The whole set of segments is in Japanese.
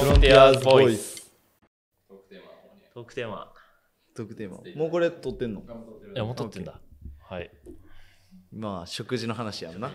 フロンティアーズボイス。トークテーマ。トークテーマ。トークテーマ。もうこれ撮ってんのいや、もう撮ってんだ。はい。まあ、食事の話やんな。ね。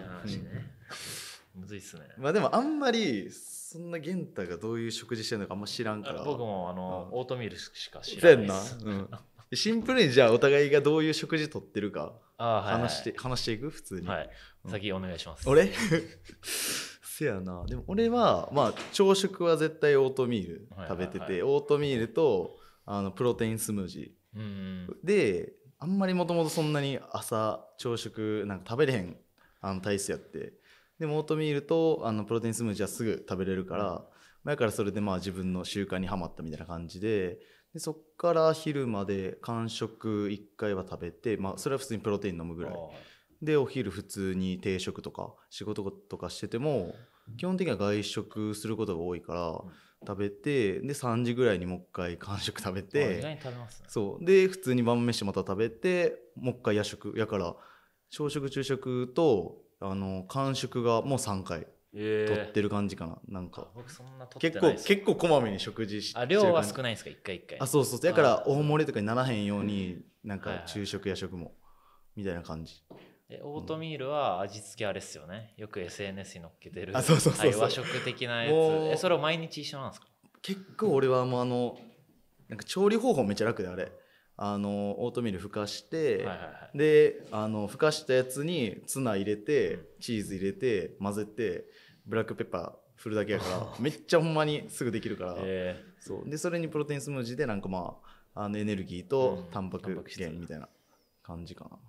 むずいっすね。まあでもあんまり、そんな玄太がどういう食事してるのかあんま知らんから。僕もあの、オートミールしか知らないうん。シンプルにじゃあお互いがどういう食事とってるか話して,、話していく普通に、はい先お願いします俺 せやなでも俺はまあ朝食は絶対オートミール食べてて、はいはいはい、オートミールとあのプロテインスムージーであんまりもともとそんなに朝朝食なんか食べれへんあの体質やってでもオートミールとあのプロテインスムージーはすぐ食べれるから、前だからそれでまあ自分の習慣にはまったみたいな感じででそっから昼まで間食1回は食べて、まあ、それは普通にプロテイン飲むぐらいでお昼普通に定食とか仕事とかしてても基本的には外食することが多いから、食べてで3時ぐらいにもう一回完 食食べて、ね、そうで普通に晩飯また食べてもう一回夜食やから朝食昼食とあの完食がもう3回取ってる感じかななんか結構結構こまめに食事してあ量は少ないんですか一回一回あそうそうだから大盛りとかにならへんように、うん、なんか昼食夜食もみたいな感じえオートミールは味付けあれっすよねよく SNS に載っけてるあそうそうそうそう和食的なやつえそれは毎日一緒なんですか結構俺はもうあのなんか調理方法めっちゃ楽であれあのオートミールふかして、はいはいはであのふかしたやつにツナ入れてチーズ入れて混ぜてブラックペッパー振るだけやから めっちゃほんまにすぐできるから、えーそうでそれにプロテインスムージーでなんかまああのエネルギーとタンパクタンパ源みたいな感じかな、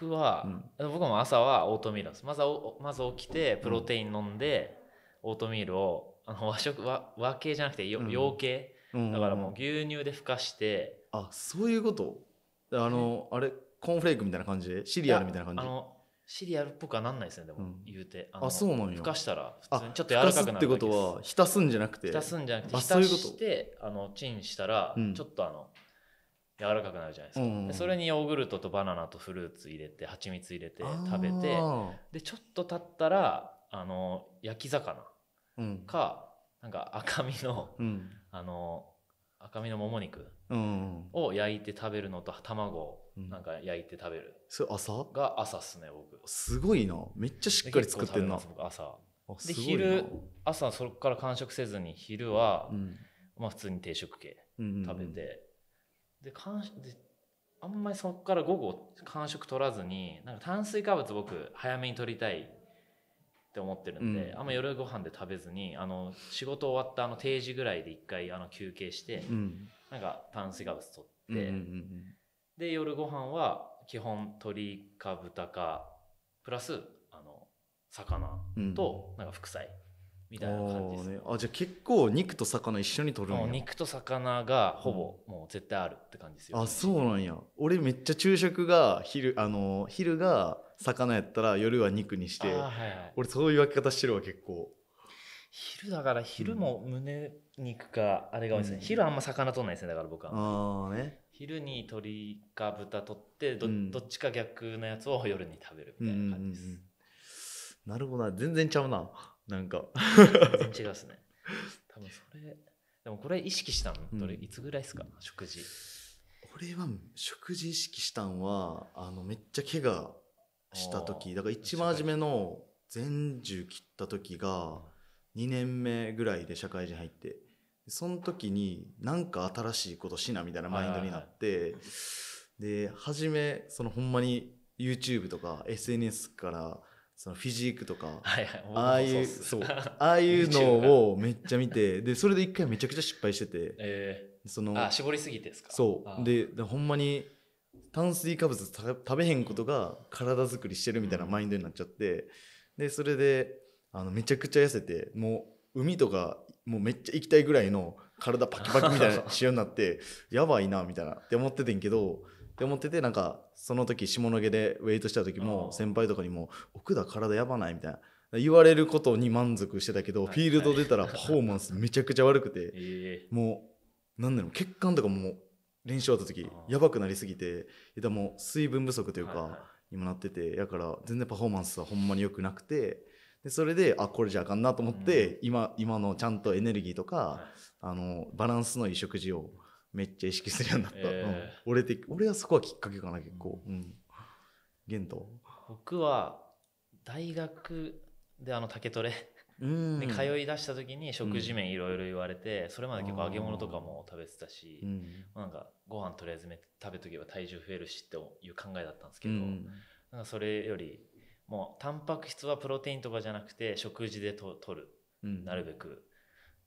僕は、うん、僕も朝はオートミールですまずまず起きてプロテイン飲んで、オートミールをあの和食和和系じゃなくて洋系、だからもう牛乳でふかして、あそういうことあの、あれコーンフレークみたいな感じでシリアルみたいな感じシリアルっぽくはなんないですねでも、う言うてあそうなんやふかしたら普通にちょっと柔らかくなるってことは浸すんじゃなくて浸すんじゃなくて浸してあのチンしたら、ちょっとあの柔らかくなるじゃないですか、うん、それにヨーグルトとバナナとフルーツ入れて蜂蜜入れて食べてでちょっと経ったらあの焼き魚か、うん、なんか赤身の、うん、あの赤身のもも肉を焼いて食べるのと卵をなんか焼いて食べる、それ朝が朝っすね僕すごいなめっちゃしっかり作ってんな朝で昼朝そこから完食せずに昼は、まあ普通に定食系食べて、で間であんまりそこから午後間食取らずになんか炭水化物僕早めに取りたいって思ってるんで、うん、あんま夜ご飯で食べずにあの仕事終わったあの定時ぐらいで一回あの休憩して、うん、なんか炭水化物取って、うんうんうん、で夜ご飯は基本鶏か豚かプラスあの魚となんか副菜。うんみたいな感じです、ね、あじゃあ結構肉と魚一緒にとるんや肉と魚がほぼもう絶対あるって感じですよ、ね、あそうなんや俺めっちゃ昼食が昼あの昼が魚やったら夜は肉にして、はいはい、俺そういう分け方してるわ結構昼だから昼も胸肉かあれが多いですね、うん、昼あんま魚とんないですねだから僕はああね昼に鶏か豚とってどうん、どっちか逆のやつを夜に食べるみたいな感じです、うんうんうん、なるほどな全然ちゃうななんか全然違うっすね多分それでもこれ意識したのどれ、いつぐらいっすか、食事俺は食事意識したんはあのめっちゃ怪我した時だから一番初めの全1切った時が2年目ぐらいで社会人入ってその時に何か新しいことしなみたいなマインドになって、で初めそのほんまに YouTube とか SNS からそのフィジークとか、はいはい、ああいうそうああいうのをめっちゃ見て でそれで一回めちゃくちゃ失敗してて、えー、そのあ絞りすぎてですかそうででほんまに炭水化物食べへんことが体作りしてるみたいなマインドになっちゃって、うん、でそれであのめちゃくちゃ痩せてもう海とかもうめっちゃ行きたいぐらいの体パキパキみたいな 仕様になってやばいなみたいなって思っててんけどって思ってて、なんか、その時、下の毛でウェイトした時も、先輩とかにも、奥田体やばないみたいな。言われることに満足してたけど、フィールド出たらパフォーマンスめちゃくちゃ悪くて、もう、なんだろう、血管とかも練習終わった時、やばくなりすぎて、でも水分不足というか、今なってて、やから全然パフォーマンスはほんまに良くなくて、でそれであこれじゃあかんなと思って、今今のちゃんとエネルギーとか、あのバランスのいい食事をめっちゃ意識するようになった、えーうん、俺的俺はそこはきっかけかな結構うん玄太、うん、僕は大学であの竹トレで通い出した時に食事面いろいろ言われて、うん、それまで結構揚げ物とかも食べてたし、うん、なんかご飯とりあえず食べとけば体重増えるしっていう考えだったんですけど、なんかそれよりもうタンパク質はプロテインとかじゃなくて食事でと取る、なるべく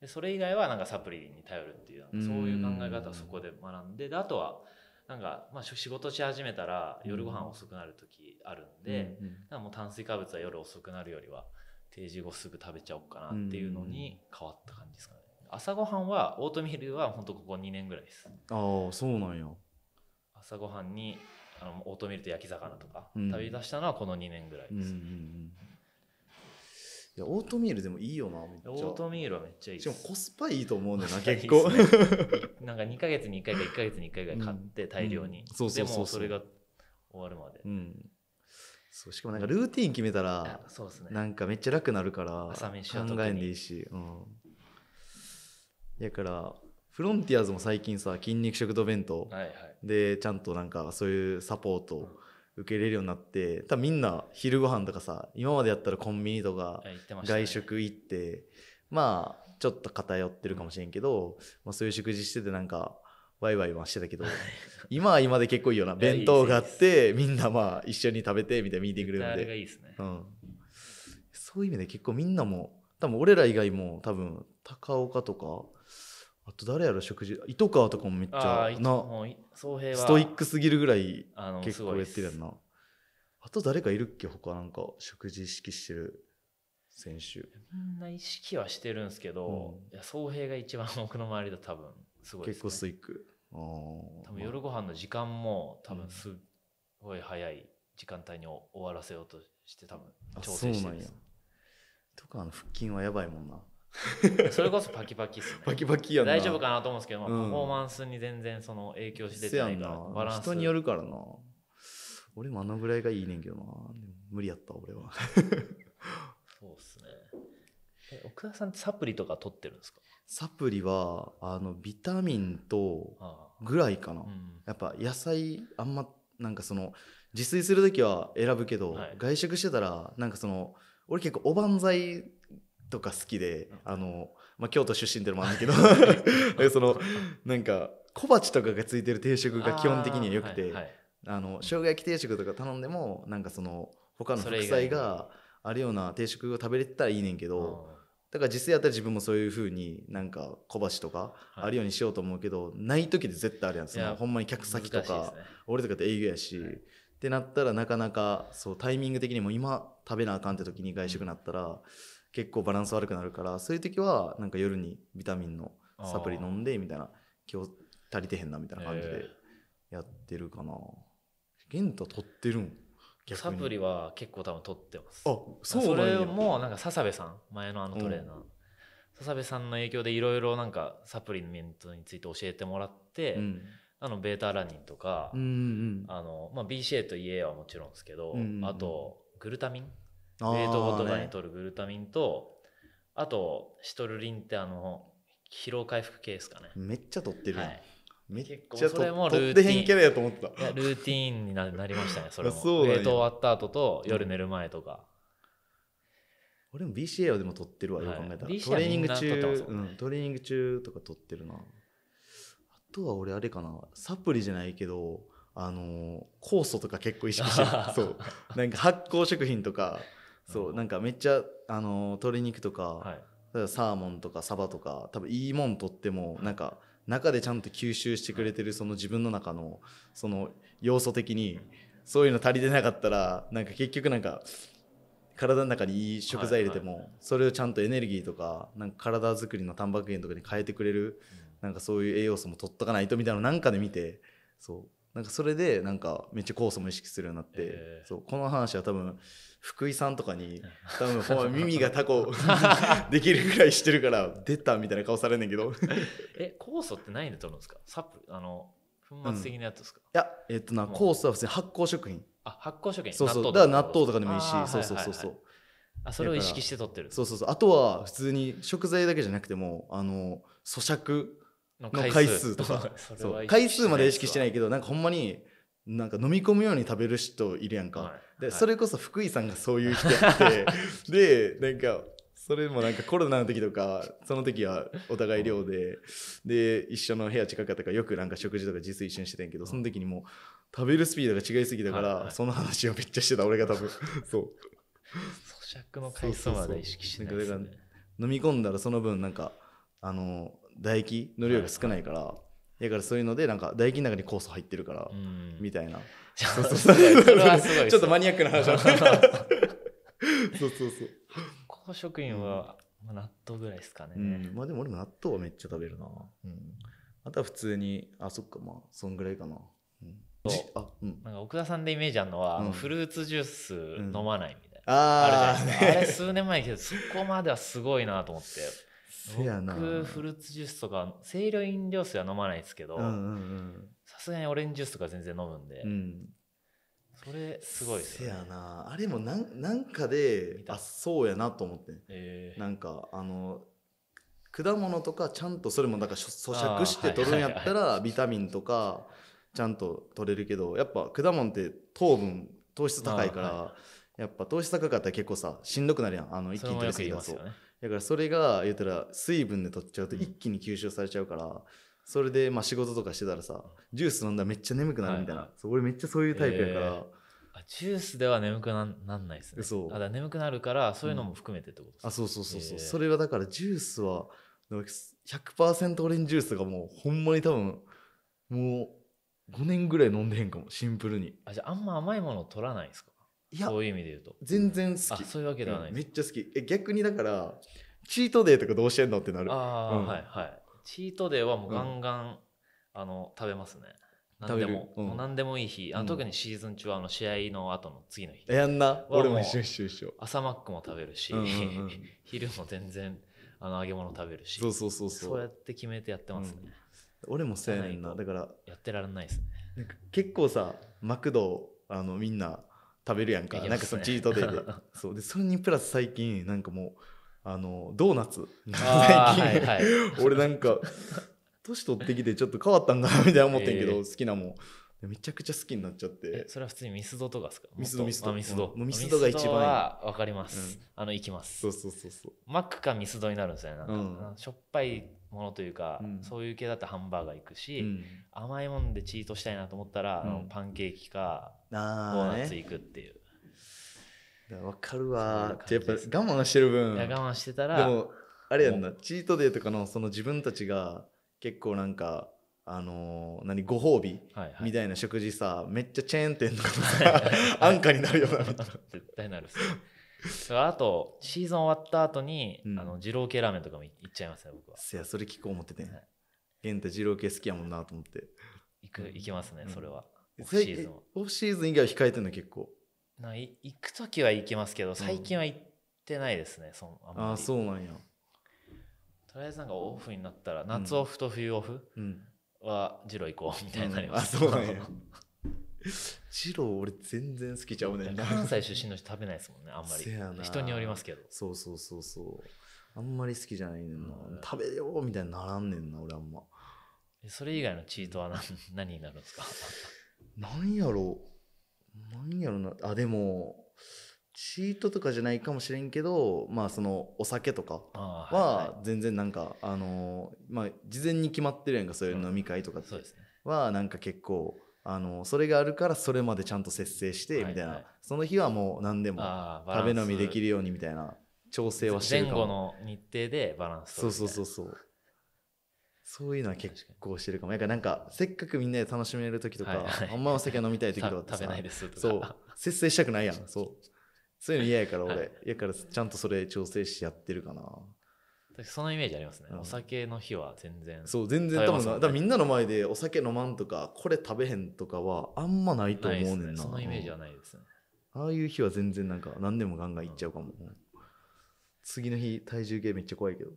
でそれ以外はなんかサプリに頼るっていうそういう考え方をそこで学んでであとはなんかまあ仕事し始めたら夜ご飯遅くなる時あるんで、うんうもう炭水化物は夜遅くなるよりは定時後すぐ食べちゃおうかなっていうのに変わった感じですかね。朝ごはんはオートミールは本当ここ2年ぐらいです。ああそうなんや。朝ごはんにあのオートミールと焼き魚とか、食べ出したのはこの2年ぐらいです。いやオートミールでもいいよなめっちゃオートミールはめっちゃいいしかもコスパいいと思うんだよな結構 なんか2か月に1回か1か月に1回ぐらい買って大量に、うんうん、そうそうそうそれが終わるまで、うん、そうしかもなんかルーティン決めたらそうですねなんかめっちゃ楽なるから朝飯考えんでいいしうんやからフロンティアーズも最近さ筋肉食堂弁当でちゃんとなんかそういうサポート受け入れるようになって多分みんな昼ご飯とかさ今までやったらコンビニとか外食行って、まあちょっと偏ってるかもしれんけど、まあ、そういう食事しててなんかワイワイはしてたけど今は今で結構いいよな弁当があってみんなまあ一緒に食べてみたいなミーティングルームで、うん、そういう意味で結構みんなも多分俺ら以外も多分高岡とかあと誰やろ食事糸川とかもめっちゃなストイックすぎるぐらい結構やってるやんなあと誰かいるっけ他なんか食事意識してる選手みんな意識はしてるんですけど、うん、いや総平が一番僕の周りだ多分すごい、ね、結構ストイック多分夜ご飯の時間も多分すごい早い時間帯に終わらせようとして多分調整してるんですとかあの腹筋はやばいもんなそれこそパキパキっすねパキパキや大丈夫かなと思うんですけど、まあ、パフォーマンスに全然その影響してないから、うバランス人によるからな俺もあのぐらいがいいねんけどな無理やった俺はそうっすね奥田さんってサプリとか取ってるんですかサプリはあのビタミンとぐらいかな、うん、やっぱ野菜あんまなんかその自炊する時は選ぶけど、はい、外食してたらなんかその俺結構おばんざいとか好きで、あの、まあ、京都出身ってのもあるんだけど そのなんか小鉢とかがついてる定食が基本的にはよくてあ、はいはい、あの生姜焼き定食とか頼んでもなんかその他の副菜があるような定食を食べれてたらいいねんけど。だから実際やったら自分もそういうふうになんか小鉢とかあるようにしようと思うけど、はい、ない時で絶対あるやんそのほんまに客先とか、ね、俺とかって営業やし、はい、ってなったらなかなかそうタイミング的にも今食べなあかんって時に外食になったら、結構バランス悪くなるからそういう時はなんか夜にビタミンのサプリ飲んでみたいな今日足りてへんなみたいな感じでやってるかな玄太、ト取ってるんサプリは結構多分取ってますあそうそれもなんか笹部さん前のあのトレーナー、うん、笹部さんの影響でいろいろなんかサプリメントについて教えてもらって、うん、あのベータラニンとか、うんうん、あまあ、BCA と EA はもちろんですけど、うんうん、あとグルタミン冷凍とかに取るグルタミンと、あとシトルリンってあの疲労回復系ですかねめっちゃ取ってるはい、めっちゃそれもルーティン取ってへんキャラやと思ったルーティンになりましたねそれも そ冷凍終わった後と夜寝る前とか、うん、俺も BCA はでも取ってるわ、はい、よ考えたら、トレーニング中、うん、トレーニング中とか取ってるなあとは俺あれかなサプリじゃないけどあの酵素とか結構意識してる そうなんか発酵食品とかそうなんかめっちゃあの鶏肉とか、はい、サーモンとかサバとか多分いいもんとってもなんか中でちゃんと吸収してくれてるその自分の中のその要素的にそういうの足りてなかったらなんか結局なんか体の中にいい食材入れてもそれをちゃんとエネルギーとかなんか体作りのタンパク源とかに変えてくれるなんかそういう栄養素も取っとかないとみたいなのなんかで見てそうなんかそれでなんかめっちゃ酵素も意識するようになって、えー、そうこの話は多分福井さんとかに 多分耳がタコ できるぐらいしてるから出たみたいな顔されんねんけど え酵素って何で取るんですかサプあの粉末的なやつですか、うん、いやえっ、とな酵素は普通に発酵食品あ発酵食品そうそうだから納豆とかでもいいしそうそうそうそう、はいはい、あそれを意識して取ってるそうそうそうあとは普通に食材だけじゃなくてもあの咀嚼の回数とか回数まで意識してないけどなんかほんまになんか飲み込むように食べる人いるやんか、はい、で、はい、それこそ福井さんがそういう人やって でなんかそれもなんかコロナの時とかその時はお互い寮で、で一緒の部屋近かったからよくなんか食事とか自炊一緒にしてたんやけどその時にもう食べるスピードが違いすぎたから、その話をめっちゃしてた俺が多分 そう咀嚼の回数まで意識してない、ね、飲み込んだらその分なんかあの唾液の量が少ないから、はいはい、だからそういうのでなんか唾液の中に酵素入ってるから、うん、みたいなちょっとマニアックな話 そうそうそう発酵食品は、納豆ぐらいですかね、うん、まあでも俺も納豆はめっちゃ食べるな、うん、あとは普通にあそっかまあそんぐらいかな、うん、あ、うん、なんか奥田さんでイメージあるのは、うん、フルーツジュース飲まないみたいな、ああれ数年前にけどそこまではすごいなと思ってせやな僕フルーツジュースとか清涼飲料水は飲まないですけどさすがにオレンジジュースとか全然飲むんで、うん、それすごいですよ、ね、せやなあれもなんなんかであそうやなと思って、えー、なんかあの果物とかちゃんとそれもなんか咀嚼して取るんやったらビタミンとかちゃんと取れるけどやっぱ果物って糖分糖質高いからやっぱ糖質高かったら結構さしんどくなるやんあの一気に取りすぎだと、ね、だからそれが言ったら水分で取っちゃうと一気に吸収されちゃうから、それでまあ仕事とかしてたらさジュース飲んだらめっちゃ眠くなるみたいな、そ俺めっちゃそういうタイプやから。あジュースでは眠くなんないですね。そう。あだ眠くなるからそういうのも含めてってことです、うん、あそうそうそうそう、それはだからジュースは100%オレンジジュースがもうほんまに多分もう5年ぐらい飲んでへんかもシンプルにあじゃああんま甘いもの取らないんですかいやそういう意味で言うと全然好きそういうわけではない、うん、めっちゃ好きえ逆にだからチートデーとかどうしてんのってなるああ、うん、はいはいチートデーはもうガンガン、うん、あの食べますね何でも,、もう何でもいい日あの、特にシーズン中はあの試合の後の次の日やんな俺も一緒一緒一緒朝マックも食べるし、うんうんうん、昼も全然あの揚げ物食べるしそうそうそうそうそうやって決めてやってますね、俺もせんなだからやってられないですね結構さマクドあのみんな食べるやんか、ね、なんかそのチートデイで そうでそれにプラス最近なんかもうあのドーナツ 最近、はいはい、俺なんか年取ってきてちょっと変わったんだなみたいな思ってんけど、えー、好きなもんめちゃくちゃ好きになっちゃってそれは普通にミスドとかですかミスドミスドミスド、うん、ミスドが一番は分かります、うん、あの行きますそうそうそうそうマックかミスドになるんですよねなんか、うん、しょっぱいものというか、うん、そういう系だったらハンバーガー行くし、うん、甘いもんでチートしたいなと思ったら、うん、パンケーキかドーナツ行くっていう。わ、かるわって、やっぱ我慢してる分我慢してたらでもあれやんなチートデーとかのその自分たちが結構なんかあのー、何ご褒美、はいはい、みたいな食事さめっちゃチェーン店とかさ、はいはい、安価になるよなたな絶対なるっすあとシーズン終わった後に、うん、あの二郎系ラーメンとかも行っちゃいますね僕はせやそれ聞こう思ってて、ね、はい、玄二郎系好きやもんなと思って行く行きますね、うん、それはオフシーズンオフシーズン以外は控えてるの結構ない行く時は行きますけど最近は行ってないですね、うん、そあんまりあそうなんやとりあえずなんかオフになったら夏オフと冬オフは二郎行こうみたいになります、うん、あそうなんや ロ郎俺全然好きちゃうねん関西出身の人食べないですもんねあんまり人によりますけどそうそうそうそうあんまり好きじゃないねんな、うん、食べようみたいにならんねんな俺あんまそれ以外のチートは何何になるんですか何やろ何やろなあでもチートとかじゃないかもしれんけどまあそのお酒とかは全然なんか、はいはい、あのまあ事前に決まってるやんかそういう飲み会とかって、うん、そうですねはなんか結構あのそれがあるからそれまでちゃんと節制してみたいな、はいはい、その日はもう何でも食べ飲みできるようにみたいな調整はしてるかも前後の日程でバランスそうそうそうそうそういうのは結構してるかも。かなんか、せっかくみんなで楽しめる時とか、はいはい、あんまお酒飲みたい時とかってさ、食べないですとか。そう。節制したくないやん。そう。そういうの嫌やから俺、嫌からちゃんとそれ調整してやってるかな。そのイメージありますね、うん、お酒の日は全然そう全然多分、ね、だみんなの前でお酒飲まんとかこれ食べへんとかはあんまないと思うねんな、ね、そのイメージはないですね、うん、ああいう日は全然なんか何でもガンガンいっちゃうかも、うん、次の日体重計めっちゃ怖いけど、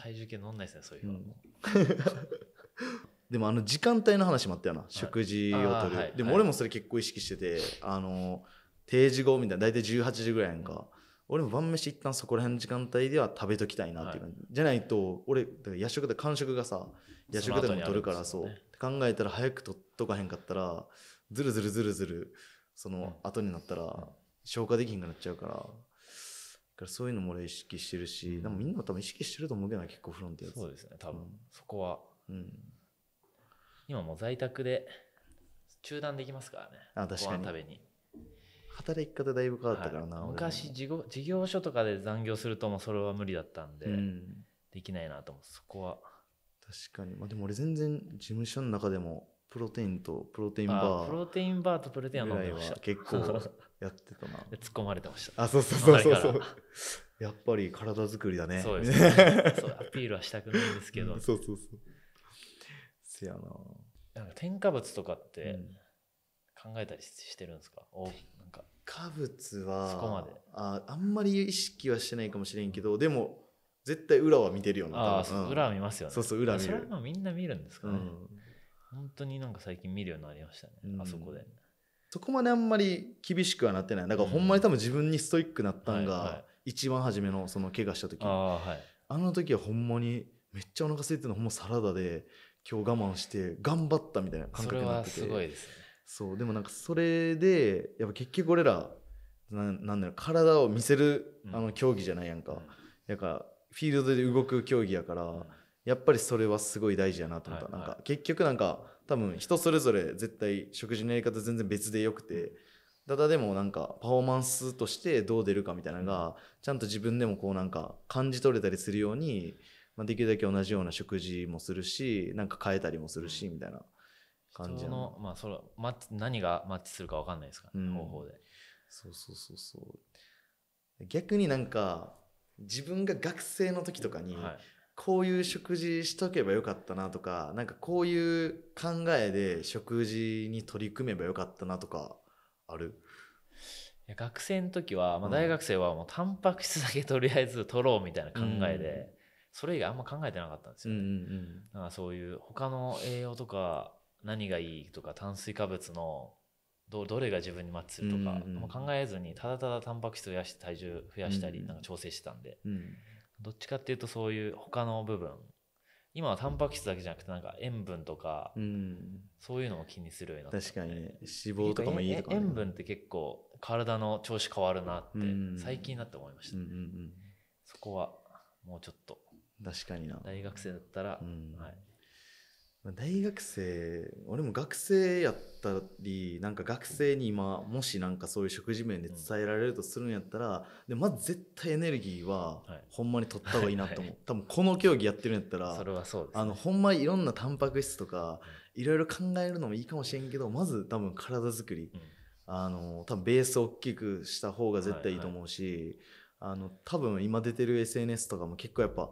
体重計飲んないですねそういうの、でもあの時間帯の話もあったよな、食事をとる、はい、でも俺もそれ結構意識してて、はい、あの定時後みたいな大体18時ぐらいやんか、俺も晩飯一旦そこら辺の時間帯では食べときたいなっていう感じ、はい、じゃないと俺夜食で間食がさ夜食でも取るからそう、ね、考えたら早く取っとかへんかったらずるずるずるずるその後になったら消化できひんくなっちゃうから。からそういうのも俺意識してるし、うん、でもみんな多分意識してると思うけど結構フロンティアそうですね多分、うん、そこは、うん、今も在宅で中断できますからねあ確かに食べに働き方だいぶ変わったからな、はい、昔事業事業所とかで残業するともそれは無理だったんで、うん、できないなと思うそこは確かにまあでも俺全然事務所の中でもプロテインとプロテインバープロテインバーとプロテインは飲んでました結構 やってたな突っ込まれてましたあそうそうそうそうやっぱり体作りだねそうです、ね、アピールはしたくないんですけどそうそうそうせやななんか添加物とかって考えたりしてるんですか、うん化物はそこまでああんまり意識はしてないかもしれんけどでも絶対裏は見てるよなあうん、裏は見ますよねそうそう裏見るそれはみんな見るんですかね、うん、本当になんか最近見るようになりましたね、うん、あそこでそこまであんまり厳しくはなってないだからほんまに多分自分にストイックなったんが一番初めのその怪我した時、ははい、あの時はほんまにめっちゃお腹空いてるのほんまサラダで今日我慢して頑張ったみたいな感覚になっててそれはすごいですねそうでもなんかそれでやっぱ結局俺らななんだろう体を見せるあの競技じゃないやんか、や、うん、からフィールドで動く競技やから、うん、やっぱりそれはすごい大事やなと思った、はい、なんか結局なんか多分人それぞれ絶対食事のやり方全然別でよくてただでもなんかパフォーマンスとしてどう出るかみたいなのがちゃんと自分でもこうなんか感じ取れたりするように、まあ、できるだけ同じような食事もするしなんか変えたりもするしみたいな。感じのまあそれマッチ何がマッチするか分かんないですから、ね、うん、方法でそうそうそうそう逆になんか自分が学生の時とかに、はい、こういう食事しとけばよかったなとかなんかこういう考えで食事に取り組めばよかったなとかある学生の時は、まあ、大学生はもうタンパク質だけとりあえず取ろうみたいな考えで、うん、それ以外あんま考えてなかったんですよね、うん、だからそういう他の栄養とか何がいいとか炭水化物のどどれが自分にマッチするとか、うんうん、考えずにただただタンパク質増やして体重増やしたりなんか調整してたんで、うんうん、どっちかっていうとそういう他の部分今はタンパク質だけじゃなくてなんか塩分とか、うん、そういうのも気にするようになっ確かに、ね、脂肪とかもいいとか、ね、塩分って結構体の調子変わるなって最近だなって思いました、ねうんうんうん、そこはもうちょっと確かにな大学生だったら、うん、はい、大学生俺も学生やったりなんか学生に今もしなんかそういう食事面で伝えられるとするんやったらでまず絶対エネルギーはほんまに取った方がいいなと思う、はい、多分この競技やってるんやったらそれはそうです、ね、あのほんまいろんなタンパク質とかいろいろ考えるのもいいかもしれんけどまず多分体作り、うん、あの多分ベースを大きくした方が絶対いいと思うし、はいはい、あの多分今出てる SNS とかも結構やっぱ。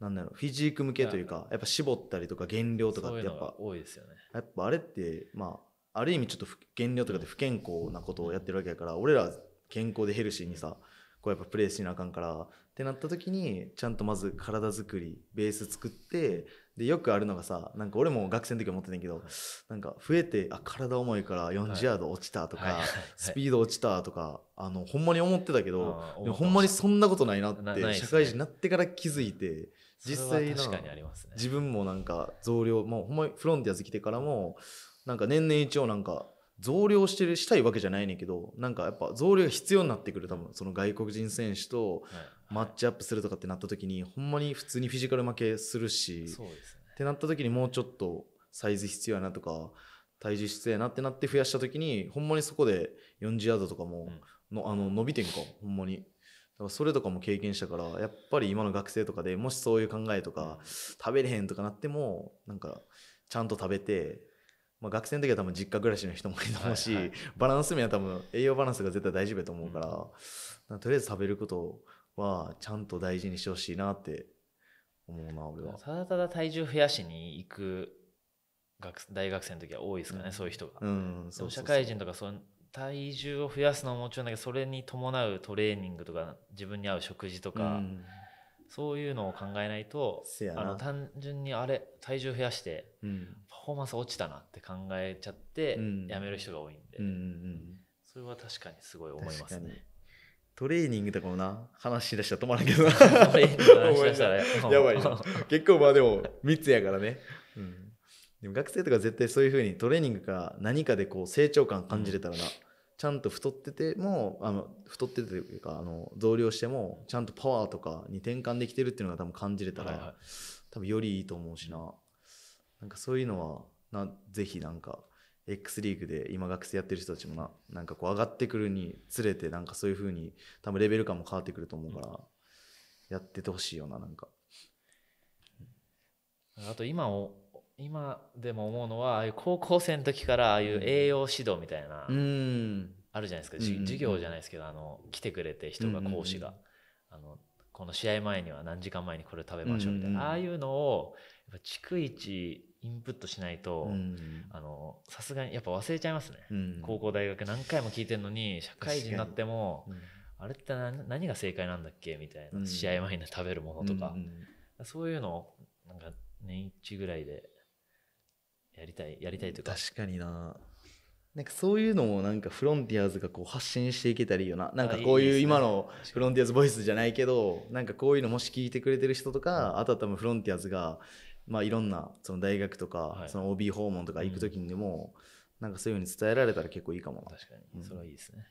なんだろうフィジーク向けというかやっぱ絞ったりとか減量とかってやっぱ多いですよねやっぱあれってまあある意味ちょっと減量とかで不健康なことをやってるわけやから、俺ら健康でヘルシーにさこうやっぱプレーしなあかんからってなった時にちゃんとまず体作りベース作ってでよくあるのがさなんか俺も学生の時思ってたんやけどなんか増えてあ体重いから40ヤード落ちたとか、はいスピード落ちたとかあのほんまに思ってたけどほんまにそんなことないなって、ね、社会人になってから気づいて実際な、ね、自分もなんか増量もうほんまにフロンティアズ来てからもなんか年々一応なんか増量してるしたいわけじゃないねんけどなんかやっぱ増量が必要になってくる多分その外国人選手と、はいマッチアップするとかってなった時に、ほんまに普通にフィジカル負けするしそうです、ね、ってなった時にもうちょっとサイズ必要やなとか体重必要やなってなって増やした時にほんまにそこで40ヤードとかもの、うん、あの伸びてんかほんまに。だからそれとかも経験したからやっぱり今の学生とかでもしそういう考えとか食べれへんとかなってもなんかちゃんと食べてまあ、学生の時は多分実家暮らしの人もいると思うし、はいはい、バランス面は多分栄養バランスが絶対大丈夫やと思うから、うん、からとりあえず食べることはちゃんと大事にしてほしいなって思うな俺はただただ体重増やしに行く学大学生の時は多いですかね、うん、そういう人が、うん、そうそうそう社会人とかそ体重を増やすのはもちろんだけどそれに伴うトレーニングとか自分に合う食事とか、うん、そういうのを考えないとあの単純にあれ体重増やして、パフォーマンス落ちたなって考えちゃって、やめる人が多いんで、それは確かにすごい思いますね。トレーニングとかもな話し出したら止まらんけどなトレーニング話し出したら やばい結構まあでも3つやからね、うん、でも学生とか絶対そういうふうにトレーニングか何かでこう成長感感じれたらな、うん、ちゃんと太っててもあの太っててというかあの増量してもちゃんとパワーとかに転換できてるっていうのが多分感じれたら、はいはい、多分よりいいと思うしな、なんかそういうのはなぜひなんか X リーグで今学生やってる人たちもななんかこう上がってくるにつれてなんかそういうふうに多分レベル感も変わってくると思うから、やっててほしいよななんかあと今を今でも思うのはああいう高校生の時からああいう栄養指導みたいな、うんあるじゃないですか、うんうん授業じゃないですけどあの来てくれて人が講師が、あのこの試合前には何時間前にこれ食べましょうみたいな、うんうんああいうのをぱ逐一インプットしないと、あのさすがにやっぱ忘れちゃいますね、うん、高校大学何回も聞いてるのに社会人になっても、うん、あれって何が正解なんだっけみたいな、試合前に食べるものとか、そういうのをなんか年一ぐらいでやりたいやりたいというか確かにななんかそういうのもなんかフロンティアーズがこう発信していけたらいいよななんかこういう今のフロンティアーズボイスじゃないけどなんかこういうのもし聞いてくれてる人とかあとは多分フロンティアーズがまあ、いろんなその大学とか、その OB 訪問とか行く時にでも、なんかそういうふうに伝えられたら結構いいかも確かにそれはいいですね、